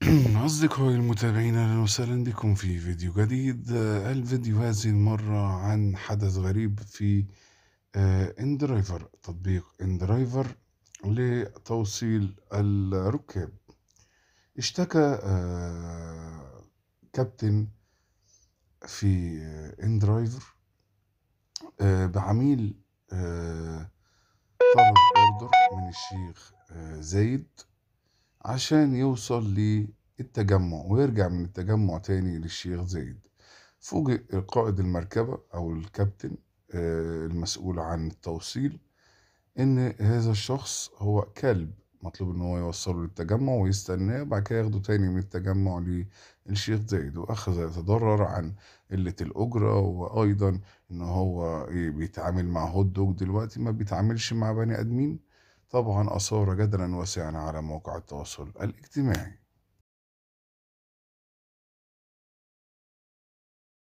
أصدقائي المتابعين أهلا وسهلا بكم في فيديو جديد آه، الفيديو هذه المرة عن حدث غريب في آه، اندرايفر تطبيق اندرايفر لتوصيل الركاب اشتكى آه، كابتن في اندرايفر بعميل طلب اوردر من الشيخ زايد عشان يوصل للتجمع ويرجع من التجمع تاني للشيخ زايد فوجئ قائد المركبة أو الكابتن آه، المسؤول عن التوصيل إن هذا الشخص هو كلب مطلوب إن هو يوصله للتجمع ويستناه وبعد كده ياخده تاني من التجمع للشيخ زايد وأخذ يتضرر عن قلة الأجرة وأيضا إن هو إيه، بيتعامل مع هوت دوج دلوقتي ما بيتعاملش مع بني آدمين طبعا أثار جدلا واسعا على مواقع التواصل الاجتماعي